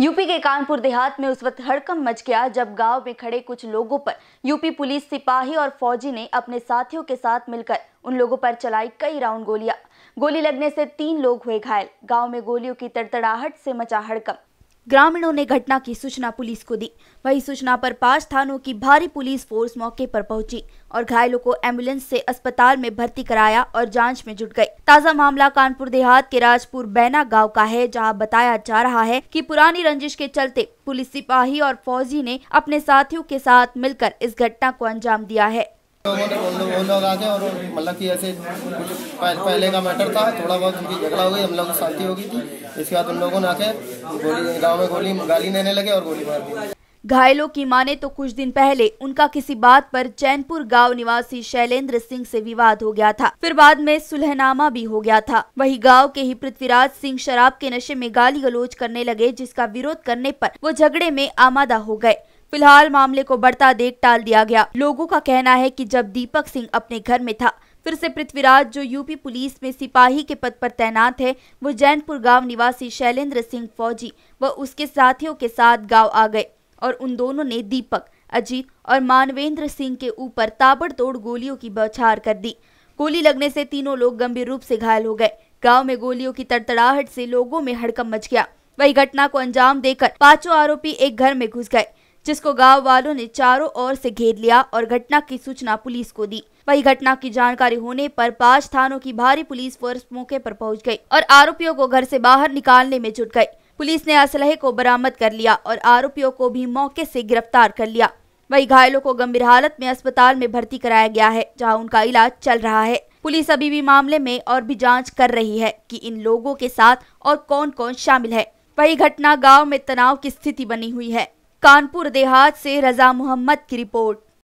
UP के कानपुर देहात में उस वक्त हड़कम मच गया जब गांव में खड़े कुछ लोगों पर यूपी पुलिस सिपाही और फौजी ने अपने साथियों के साथ मिलकर उन लोगों पर चलाई कई राउंड गोलियां गोली लगने से तीन लोग हुए घायल गांव में गोलियों की तड़तड़ाहट से मचा हड़कम ग्रामीणों ने घटना की सूचना पुलिस को दी वही सूचना पर पांच थानों की भारी पुलिस फोर्स मौके पर पहुंची और घायलों को एम्बुलेंस से अस्पताल में भर्ती कराया और जांच में जुट गए ताजा मामला कानपुर देहात के राजपुर बैना गांव का है जहां बताया जा रहा है कि पुरानी रंजिश के चलते पुलिस सिपाही और फौजी ने अपने साथियों के साथ मिलकर इस घटना को अंजाम दिया है उन लोग आ गए और मतलब कि ऐसे कुछ पहले का मैटर था थोड़ा बहुत उनकी झगड़ा हो गई हम लोग शांति हो गई थी इसके बाद उन लोगों ने आके गोली गाँव में गोली गाली देने लगे और गोली मार दी घायलों की माने तो कुछ दिन पहले उनका किसी बात पर चैनपुर गांव निवासी शैलेंद्र सिंह से विवाद हो गया था फिर बाद में सुलहनामा भी हो गया था वही गांव के ही पृथ्वीराज सिंह शराब के नशे में गाली गलोच करने लगे जिसका विरोध करने पर वो झगड़े में आमादा हो गए फिलहाल मामले को बढ़ता देख टाल दिया गया लोगों का कहना है की जब दीपक सिंह अपने घर में था फिर से पृथ्वीराज जो यूपी पुलिस में सिपाही के पद पर तैनात है वो जैनपुर गांव निवासी शैलेंद्र सिंह फौजी व उसके साथियों के साथ गांव आ गए और उन दोनों ने दीपक अजीत और मानवेंद्र सिंह के ऊपर ताबड़तोड़ गोलियों की बौछार कर दी गोली लगने से तीनों लोग गंभीर रूप से घायल हो गए गाँव में गोलियों की तड़तड़ाहट से लोगों में हड़कम मच गया वही घटना को अंजाम देकर पांचों आरोपी एक घर में घुस गए जिसको गांव वालों ने चारों ओर से घेर लिया और घटना की सूचना पुलिस को दी वही घटना की जानकारी होने पर पांच थानों की भारी पुलिस फोर्स मौके पर पहुंच गई और आरोपियों को घर से बाहर निकालने में जुट गई पुलिस ने असलहे को बरामद कर लिया और आरोपियों को भी मौके से गिरफ्तार कर लिया वही घायलों को गंभीर हालत में अस्पताल में भर्ती कराया गया है जहाँ उनका इलाज चल रहा है पुलिस अभी भी मामले में और भी जाँच कर रही है की इन लोगों के साथ और कौन कौन शामिल है वही घटना गाँव में तनाव की स्थिति बनी हुई है कानपुर देहात से रजा मोहम्मद की रिपोर्ट